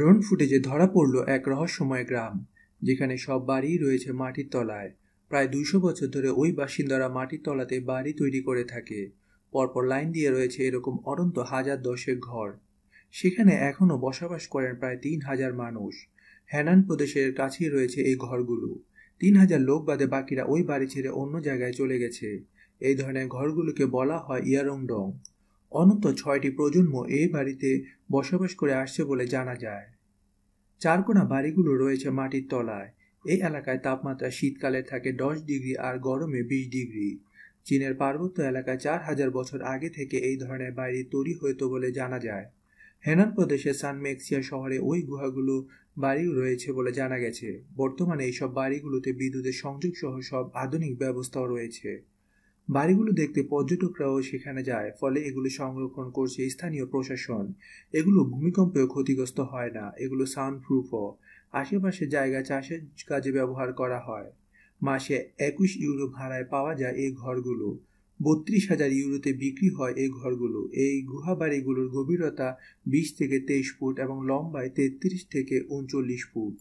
drone ফুটেজে ধরা পড়ল এক রহস্যময় গ্রাম যেখানে সব বাড়িই রয়েছে মাটির তলায় প্রায় দুইশো বছর ধরে ওই বাসিন্দারা মাটির তলাতে বাড়ি তৈরি করে থাকে পরপর লাইন দিয়ে রয়েছে এরকম অনন্ত হাজার দশেক ঘর সেখানে এখনও বসবাস করেন প্রায় তিন হাজার মানুষ হ্যানান প্রদেশের কাছেই রয়েছে এই ঘরগুলো তিন হাজার লোক বাদে বাকিরা ওই বাড়ি ছেড়ে অন্য জায়গায় চলে গেছে এই ধরনের ঘরগুলোকে বলা হয় ইয়ারংডং অনন্ত ছয়টি প্রজন্ম এই বাড়িতে বসবাস করে আসছে বলে জানা যায় চারকোনা বাড়িগুলো রয়েছে মাটির তলায় এই এলাকায় তাপমাত্রা শীতকালে থাকে দশ ডিগ্রি আর গরমে বিশ ডিগ্রি চীনের পার্বত্য এলাকায় চার হাজার বছর আগে থেকে এই ধরনের বাড়ি তৈরি হতো বলে জানা যায় হেনান প্রদেশের সানমেক্সিয়া শহরে ওই গুহাগুলো বাড়িও রয়েছে বলে জানা গেছে বর্তমানে এইসব বাড়িগুলোতে বিদ্যুতের সংযোগ সহ সব আধুনিক ব্যবস্থাও রয়েছে বাড়িগুলো দেখতে পর্যটকরাও সেখানে যায় ফলে এগুলো সংরক্ষণ করছে স্থানীয় প্রশাসন এগুলো ভূমিকম্পেও ক্ষতিগ্রস্ত হয় না এগুলো সাউন্ডপ্রুফও আশেপাশে জায়গা চাষের কাজে ব্যবহার করা হয় মাসে একুশ ইউরো ভাড়ায় পাওয়া যায় এই ঘরগুলো বত্রিশ হাজার ইউরোতে বিক্রি হয় এই ঘরগুলো এই গুহা বাড়িগুলোর গভীরতা বিশ থেকে তেইশ ফুট এবং লম্বায় তেত্রিশ থেকে উনচল্লিশ ফুট